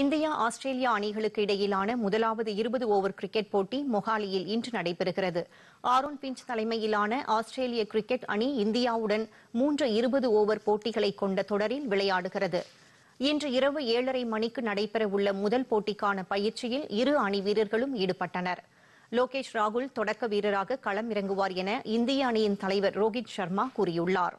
India Australia அணிகளுக்கு இடையிலான முதலாவது இருபது ஓவர் கிரிக்கெட் போட்டி மொஹாலியில் இன்று நடைபெறுகிறது ஆரோன் பிஞ்ச் தலைமையிலான ஆஸ்திரேலிய கிரிக்கெட் அணி இந்தியாவுடன் மூன்று இருபது ஓவர் போட்டிகளை கொண்ட தொடரில் விளையாடுகிறது இன்று இரவு ஏழரை மணிக்கு நடைபெறவுள்ள முதல் போட்டிக்கான பயிற்சியில் இரு அணி வீரர்களும் ஈடுபட்டனர் லோகேஷ் ராகுல் தொடக்க வீரராக களம் இறங்குவார் என இந்திய அணியின் தலைவர் ரோஹித் சர்மா கூறியுள்ளாா்